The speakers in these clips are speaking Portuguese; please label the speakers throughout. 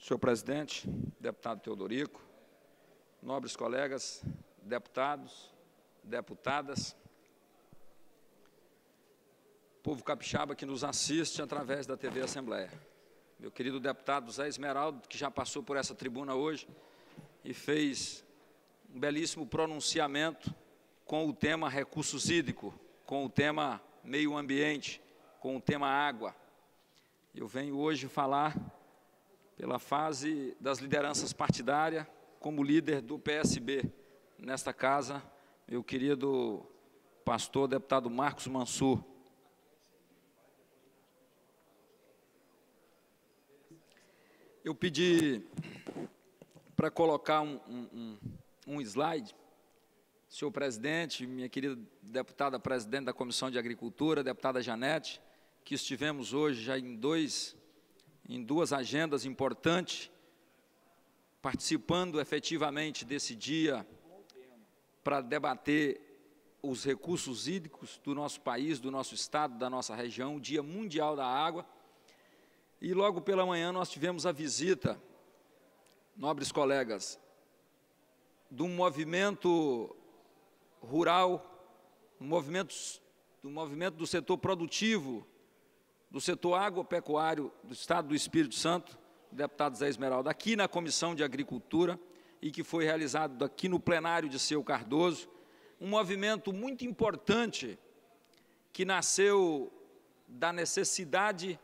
Speaker 1: Senhor presidente, deputado Teodorico, nobres colegas, deputados, deputadas, povo capixaba que nos assiste através da TV Assembleia. Meu querido deputado Zé Esmeraldo, que já passou por essa tribuna hoje e fez um belíssimo pronunciamento com o tema recursos hídricos, com o tema meio ambiente, com o tema água. Eu venho hoje falar pela fase das lideranças partidárias, como líder do PSB nesta casa, meu querido pastor, deputado Marcos Mansur. Eu pedi para colocar um, um, um slide, senhor presidente, minha querida deputada presidente da Comissão de Agricultura, deputada Janete, que estivemos hoje já em dois em duas agendas importantes, participando efetivamente desse dia para debater os recursos hídricos do nosso país, do nosso estado, da nossa região, o Dia Mundial da Água. E logo pela manhã nós tivemos a visita, nobres colegas, do movimento rural, do movimento do, movimento do setor produtivo do setor agropecuário do Estado do Espírito Santo, deputado Zé Esmeralda, aqui na Comissão de Agricultura e que foi realizado aqui no plenário de seu Cardoso, um movimento muito importante que nasceu da necessidade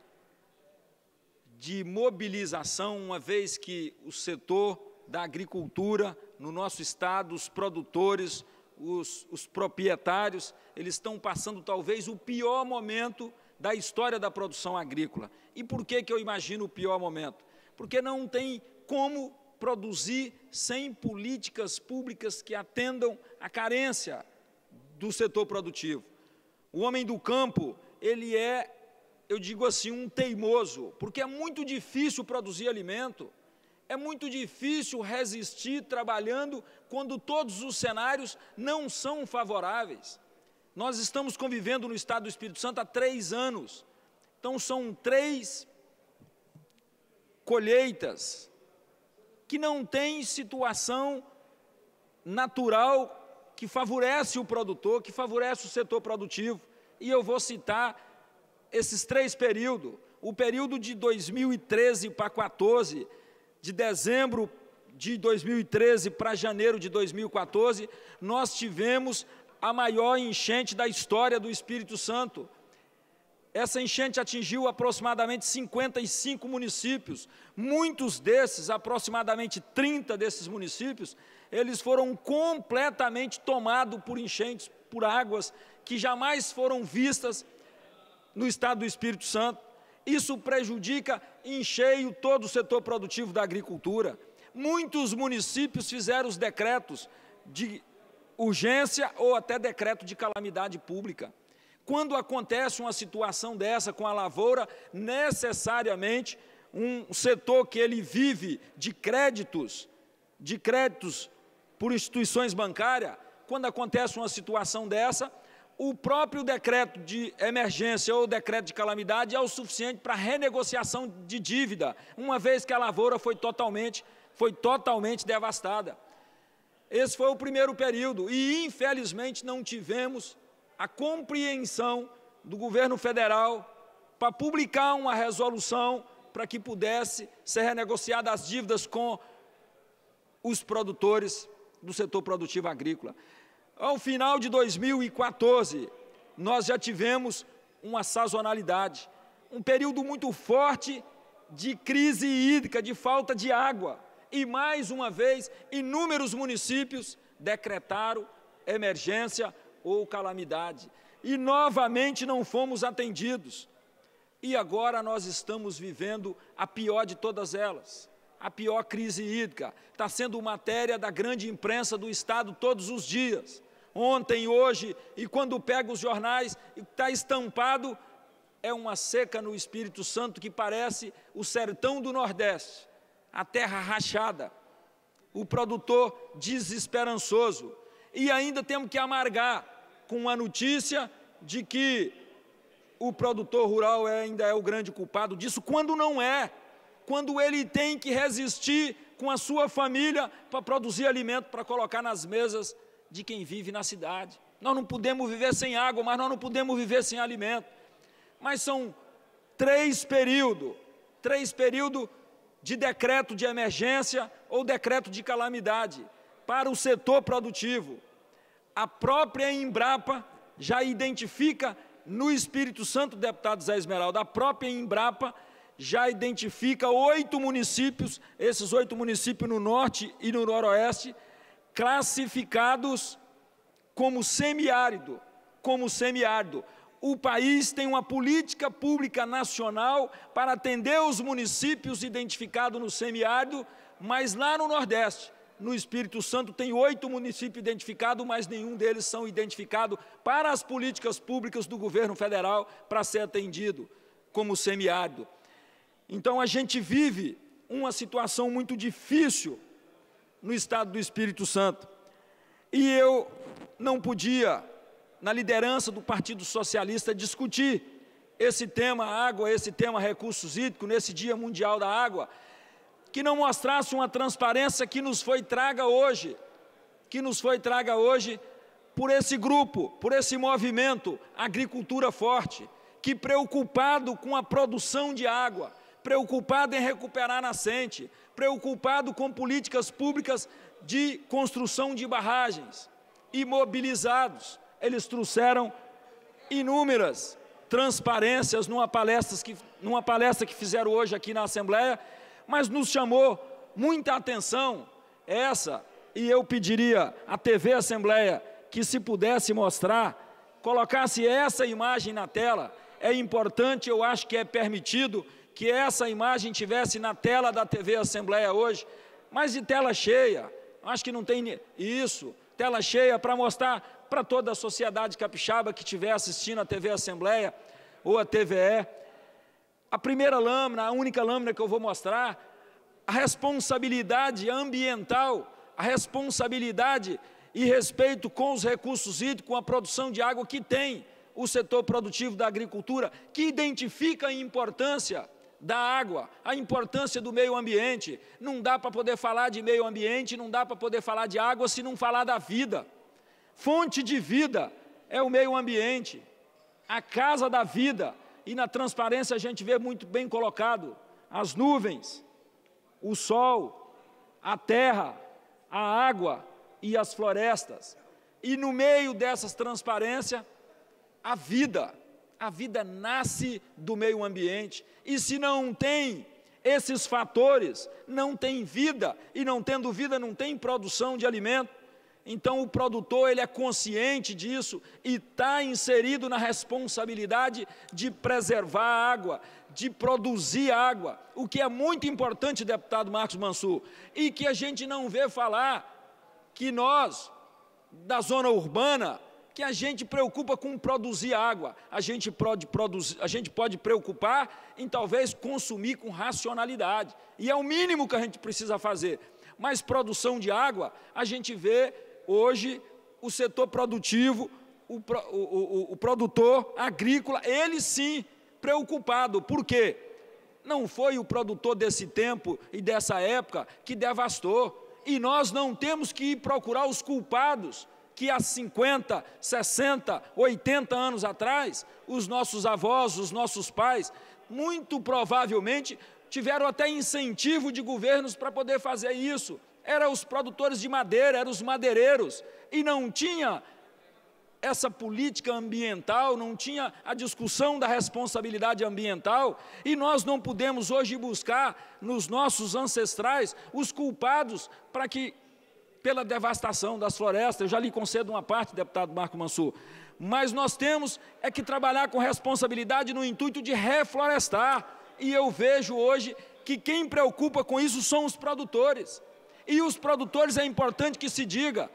Speaker 1: de mobilização, uma vez que o setor da agricultura no nosso estado, os produtores, os, os proprietários, eles estão passando talvez o pior momento da história da produção agrícola. E por que, que eu imagino o pior momento? Porque não tem como produzir sem políticas públicas que atendam à carência do setor produtivo. O homem do campo, ele é, eu digo assim, um teimoso, porque é muito difícil produzir alimento, é muito difícil resistir trabalhando quando todos os cenários não são favoráveis. Nós estamos convivendo no estado do Espírito Santo há três anos. Então são três colheitas que não têm situação natural que favorece o produtor, que favorece o setor produtivo. E eu vou citar esses três períodos. O período de 2013 para 2014, de dezembro de 2013 para janeiro de 2014, nós tivemos a maior enchente da história do Espírito Santo. Essa enchente atingiu aproximadamente 55 municípios. Muitos desses, aproximadamente 30 desses municípios, eles foram completamente tomados por enchentes, por águas que jamais foram vistas no estado do Espírito Santo. Isso prejudica em cheio todo o setor produtivo da agricultura. Muitos municípios fizeram os decretos de urgência ou até decreto de calamidade pública. Quando acontece uma situação dessa com a lavoura, necessariamente um setor que ele vive de créditos, de créditos por instituições bancárias, quando acontece uma situação dessa, o próprio decreto de emergência ou decreto de calamidade é o suficiente para renegociação de dívida, uma vez que a lavoura foi totalmente, foi totalmente devastada. Esse foi o primeiro período e, infelizmente, não tivemos a compreensão do governo federal para publicar uma resolução para que pudesse ser renegociada as dívidas com os produtores do setor produtivo agrícola. Ao final de 2014, nós já tivemos uma sazonalidade, um período muito forte de crise hídrica, de falta de água e mais uma vez, inúmeros municípios decretaram emergência ou calamidade. E novamente não fomos atendidos. E agora nós estamos vivendo a pior de todas elas, a pior crise hídrica. Está sendo matéria da grande imprensa do Estado todos os dias. Ontem, hoje, e quando pega os jornais, está estampado, é uma seca no Espírito Santo que parece o sertão do Nordeste a terra rachada, o produtor desesperançoso. E ainda temos que amargar com a notícia de que o produtor rural é, ainda é o grande culpado disso, quando não é, quando ele tem que resistir com a sua família para produzir alimento, para colocar nas mesas de quem vive na cidade. Nós não podemos viver sem água, mas nós não podemos viver sem alimento. Mas são três períodos, três períodos de decreto de emergência ou decreto de calamidade para o setor produtivo. A própria Embrapa já identifica no Espírito Santo, deputado Zé Esmeralda, a própria Embrapa já identifica oito municípios, esses oito municípios no norte e no noroeste, classificados como semiárido, como semiárido o país tem uma política pública nacional para atender os municípios identificados no semiárido, mas lá no Nordeste, no Espírito Santo, tem oito municípios identificados, mas nenhum deles são identificados para as políticas públicas do governo federal para ser atendido como semiárido. Então a gente vive uma situação muito difícil no estado do Espírito Santo. E eu não podia na liderança do Partido Socialista discutir esse tema água, esse tema recursos hídricos, nesse Dia Mundial da Água, que não mostrasse uma transparência que nos foi traga hoje, que nos foi traga hoje por esse grupo, por esse movimento Agricultura Forte, que preocupado com a produção de água, preocupado em recuperar nascente, preocupado com políticas públicas de construção de barragens, imobilizados eles trouxeram inúmeras transparências numa palestra que, numa palestra que fizeram hoje aqui na Assembleia, mas nos chamou muita atenção essa, e eu pediria à TV Assembleia que se pudesse mostrar, colocasse essa imagem na tela, é importante, eu acho que é permitido que essa imagem tivesse na tela da TV Assembleia hoje, mas de tela cheia, acho que não tem isso, tela cheia para mostrar para toda a sociedade capixaba que estiver assistindo a TV Assembleia ou a TVE. A primeira lâmina, a única lâmina que eu vou mostrar, a responsabilidade ambiental, a responsabilidade e respeito com os recursos hídricos, com a produção de água que tem o setor produtivo da agricultura, que identifica a importância da água, a importância do meio ambiente. Não dá para poder falar de meio ambiente, não dá para poder falar de água se não falar da vida. Fonte de vida é o meio ambiente, a casa da vida, e na transparência a gente vê muito bem colocado as nuvens, o sol, a terra, a água e as florestas. E no meio dessas transparências, a vida. A vida nasce do meio ambiente. E se não tem esses fatores, não tem vida. E não tendo vida, não tem produção de alimento. Então o produtor ele é consciente disso e está inserido na responsabilidade de preservar a água, de produzir água, o que é muito importante, deputado Marcos Mansur, e que a gente não vê falar que nós, da zona urbana, que a gente preocupa com produzir água, a gente pode, produzir, a gente pode preocupar em talvez consumir com racionalidade, e é o mínimo que a gente precisa fazer. Mas produção de água, a gente vê hoje o setor produtivo, o, o, o, o produtor agrícola, ele sim preocupado. Por quê? Não foi o produtor desse tempo e dessa época que devastou. E nós não temos que ir procurar os culpados que há 50, 60, 80 anos atrás, os nossos avós, os nossos pais, muito provavelmente tiveram até incentivo de governos para poder fazer isso, eram os produtores de madeira, eram os madeireiros, e não tinha essa política ambiental, não tinha a discussão da responsabilidade ambiental, e nós não podemos hoje buscar nos nossos ancestrais os culpados para que pela devastação das florestas, eu já lhe concedo uma parte, deputado Marco Mansur, mas nós temos é que trabalhar com responsabilidade no intuito de reflorestar, e eu vejo hoje que quem preocupa com isso são os produtores. E os produtores é importante que se diga.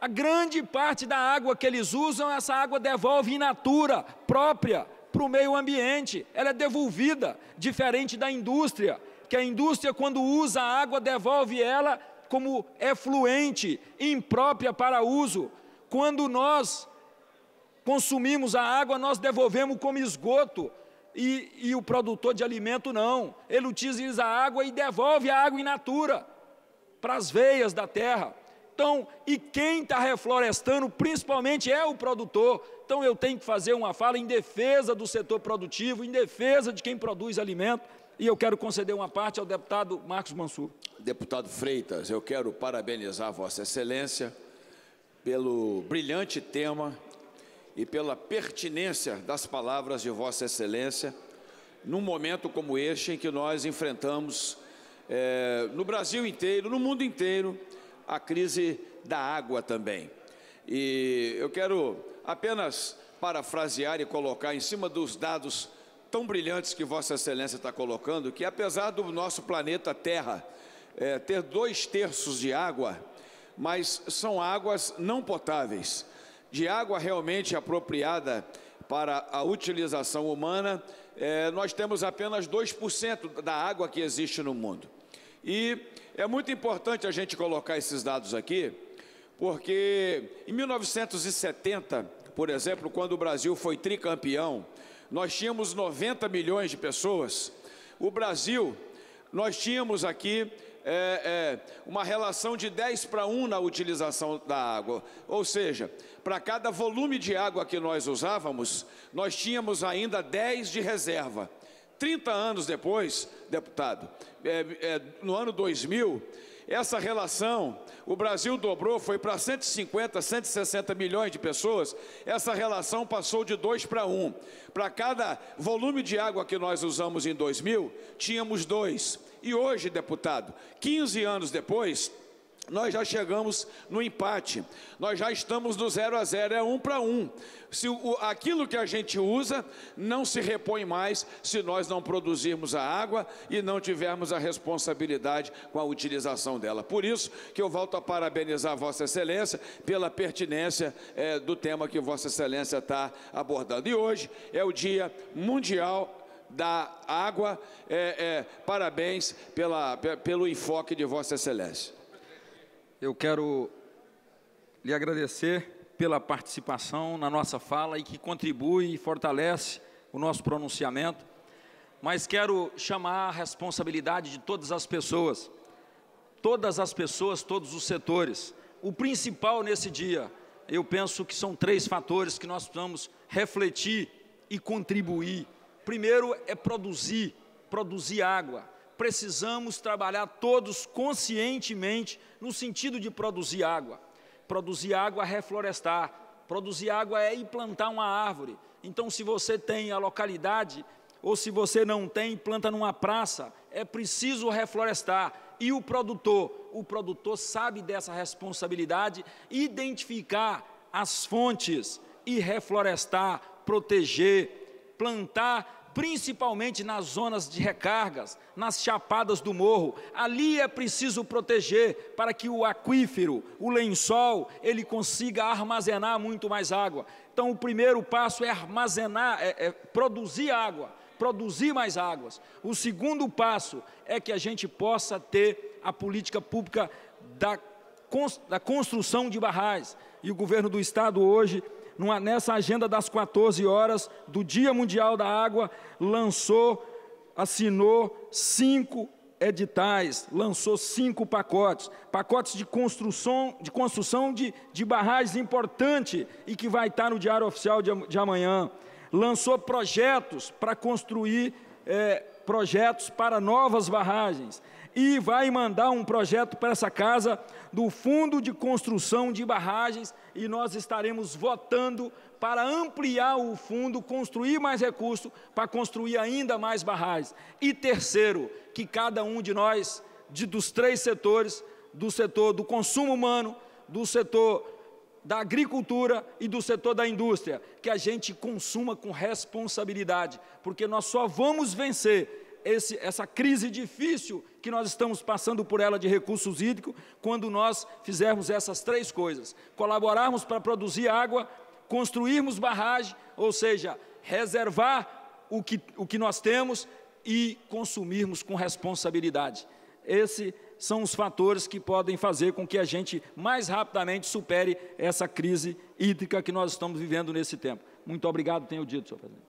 Speaker 1: A grande parte da água que eles usam, essa água devolve in natura, própria para o meio ambiente. Ela é devolvida, diferente da indústria, que a indústria quando usa a água devolve ela como efluente, imprópria para uso. Quando nós consumimos a água, nós devolvemos como esgoto. E, e, o produtor de alimento não. Ele utiliza a água e devolve a água in natura para as veias da terra. Então, e quem está reflorestando principalmente é o produtor. Então, eu tenho que fazer uma fala em defesa do setor produtivo, em defesa de quem produz alimento. E eu quero conceder uma parte ao deputado
Speaker 2: Marcos Mansur. Deputado Freitas, eu quero parabenizar Vossa Excelência pelo brilhante tema e pela pertinência das palavras de Vossa Excelência num momento como este em que nós enfrentamos é, no Brasil inteiro, no mundo inteiro, a crise da água também. E eu quero apenas parafrasear e colocar em cima dos dados tão brilhantes que Vossa Excelência está colocando, que apesar do nosso planeta Terra é, ter dois terços de água, mas são águas não potáveis, de água realmente apropriada para a utilização humana, é, nós temos apenas 2% da água que existe no mundo. E é muito importante a gente colocar esses dados aqui, porque em 1970, por exemplo, quando o Brasil foi tricampeão, nós tínhamos 90 milhões de pessoas. O Brasil, nós tínhamos aqui é, é, uma relação de 10 para 1 na utilização da água. Ou seja, para cada volume de água que nós usávamos, nós tínhamos ainda 10 de reserva. 30 anos depois, deputado, é, é, no ano 2000, essa relação, o Brasil dobrou, foi para 150, 160 milhões de pessoas, essa relação passou de 2 para 1. Para cada volume de água que nós usamos em 2000, tínhamos dois. E hoje, deputado, 15 anos depois, nós já chegamos no empate, nós já estamos do zero a zero, é um para um. Se o, aquilo que a gente usa não se repõe mais se nós não produzirmos a água e não tivermos a responsabilidade com a utilização dela. Por isso que eu volto a parabenizar a Vossa Excelência pela pertinência é, do tema que Vossa Excelência está abordando. E hoje é o Dia Mundial da água. É, é, parabéns pela, pelo enfoque de Vossa Excelência eu quero lhe
Speaker 1: agradecer pela participação na nossa fala e que contribui e fortalece o nosso pronunciamento, mas quero chamar a responsabilidade de todas as pessoas, todas as pessoas, todos os setores. O principal nesse dia, eu penso que são três fatores que nós precisamos refletir e contribuir. Primeiro é produzir, produzir água precisamos trabalhar todos conscientemente no sentido de produzir água. Produzir água é reflorestar, produzir água é implantar uma árvore. Então, se você tem a localidade ou se você não tem, planta numa praça, é preciso reflorestar. E o produtor? O produtor sabe dessa responsabilidade, identificar as fontes e reflorestar, proteger, plantar principalmente nas zonas de recargas, nas chapadas do morro. Ali é preciso proteger para que o aquífero, o lençol, ele consiga armazenar muito mais água. Então, o primeiro passo é armazenar, é, é produzir água, produzir mais águas. O segundo passo é que a gente possa ter a política pública da, da construção de barragens. E o governo do estado hoje nessa agenda das 14 horas do Dia Mundial da Água, lançou, assinou cinco editais, lançou cinco pacotes, pacotes de construção de, construção de, de barragens importante e que vai estar no Diário Oficial de, de amanhã. Lançou projetos para construir é, projetos para novas barragens e vai mandar um projeto para essa casa do Fundo de Construção de Barragens e nós estaremos votando para ampliar o fundo, construir mais recursos, para construir ainda mais barragens. E terceiro, que cada um de nós, de, dos três setores, do setor do consumo humano, do setor da agricultura e do setor da indústria, que a gente consuma com responsabilidade, porque nós só vamos vencer esse, essa crise difícil que nós estamos passando por ela de recursos hídricos quando nós fizermos essas três coisas: colaborarmos para produzir água, construirmos barragem, ou seja, reservar o que, o que nós temos e consumirmos com responsabilidade. Esses são os fatores que podem fazer com que a gente mais rapidamente supere essa crise hídrica que nós estamos vivendo nesse tempo. Muito obrigado, tenho dito, senhor presidente.